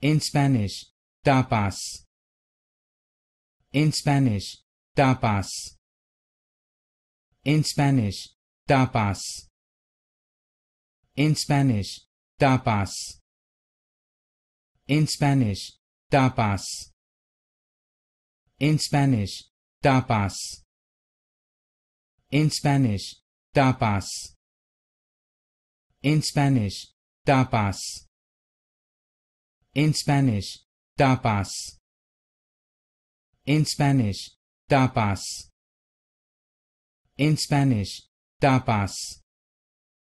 In Spanish, tapas. In Spanish, tapas. In Spanish, tapas. In Spanish, tapas. In Spanish, tapas. In Spanish, tapas. In Spanish, tapas. In Spanish, tapas. In Spanish, tapas. In Spanish, tapas. In Spanish, tapas.